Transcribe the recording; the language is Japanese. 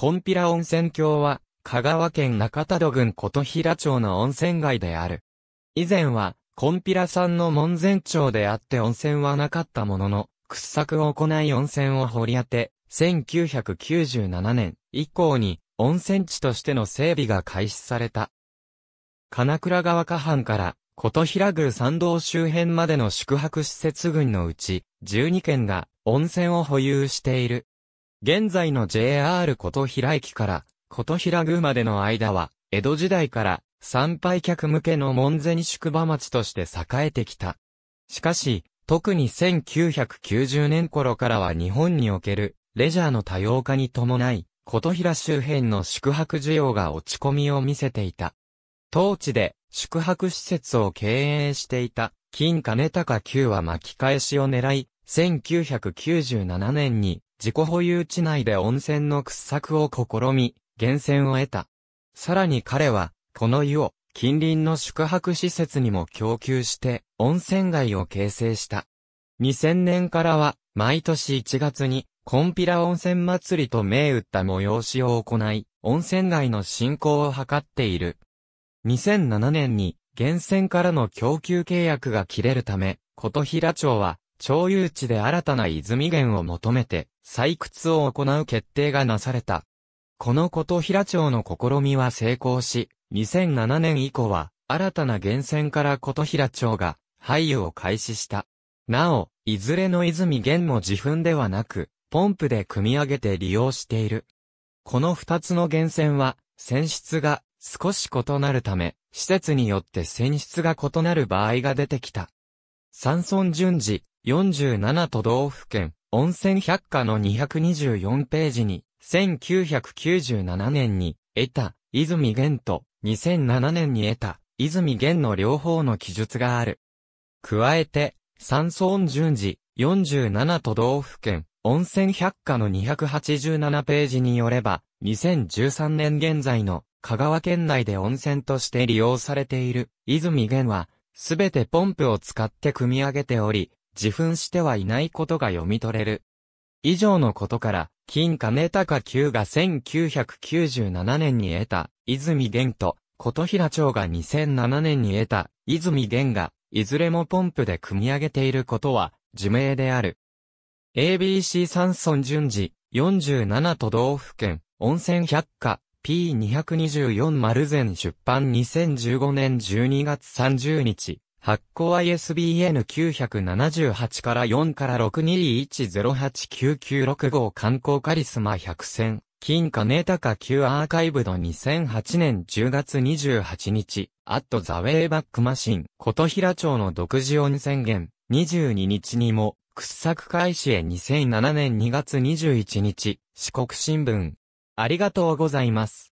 コンピラ温泉郷は、香川県中田戸郡琴平町の温泉街である。以前は、コンピラ山の門前町であって温泉はなかったものの、掘削を行い温泉を掘り当て、1997年以降に温泉地としての整備が開始された。金倉川下半から琴平宮山道周辺までの宿泊施設群のうち12軒が温泉を保有している。現在の JR 琴平駅から琴平宮までの間は、江戸時代から参拝客向けの門前宿場町として栄えてきた。しかし、特に1990年頃からは日本におけるレジャーの多様化に伴い、琴平周辺の宿泊需要が落ち込みを見せていた。当地で宿泊施設を経営していた金金高級は巻き返しを狙い、1997年に自己保有地内で温泉の掘削を試み、源泉を得た。さらに彼は、この湯を近隣の宿泊施設にも供給して、温泉街を形成した。2000年からは、毎年1月に、コンピラ温泉祭りと銘打った催しを行い、温泉街の振興を図っている。2007年に、源泉からの供給契約が切れるため、琴平町は、町有地で新たな泉源を求めて採掘を行う決定がなされた。この琴平町の試みは成功し、2007年以降は新たな源泉から琴平町が廃油を開始した。なお、いずれの泉源も自噴ではなく、ポンプで組み上げて利用している。この二つの源泉は、泉質が少し異なるため、施設によって泉質が異なる場合が出てきた。山村順次、47都道府県、温泉百科の224ページに、1997年に得た、泉源と2007年に得た、泉源の両方の記述がある。加えて、三村順次、47都道府県、温泉百科の287ページによれば、2013年現在の香川県内で温泉として利用されている泉源は、すべてポンプを使って組み上げており、自噴してはいないことが読み取れる。以上のことから、金金高級が1997年に得た、泉玄と、琴平町が2007年に得た、泉玄が、いずれもポンプで組み上げていることは、自明である。ABC 山村順次、47都道府県、温泉百科、P224 丸善出版2015年12月30日。発行 ISBN 978から4から621089965観光カリスマ100選。金金高級アーカイブド2008年10月28日、アットザウェイバックマシン、琴平町の独自温泉源、22日にも、掘削開始へ2007年2月21日、四国新聞。ありがとうございます。